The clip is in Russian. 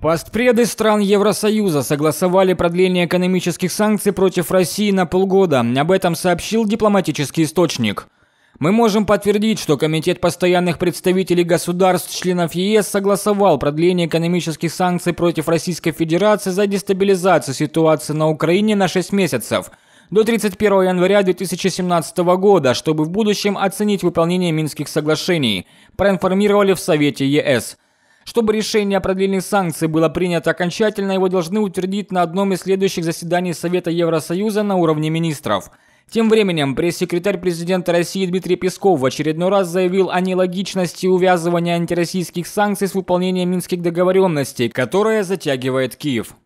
Постпреды стран Евросоюза согласовали продление экономических санкций против России на полгода. Об этом сообщил дипломатический источник. Мы можем подтвердить, что Комитет постоянных представителей государств-членов ЕС согласовал продление экономических санкций против Российской Федерации за дестабилизацию ситуации на Украине на 6 месяцев до 31 января 2017 года, чтобы в будущем оценить выполнение Минских соглашений, проинформировали в Совете ЕС. Чтобы решение о продлении санкций было принято окончательно, его должны утвердить на одном из следующих заседаний Совета Евросоюза на уровне министров. Тем временем пресс-секретарь президента России Дмитрий Песков в очередной раз заявил о нелогичности увязывания антироссийских санкций с выполнением минских договоренностей, которое затягивает Киев.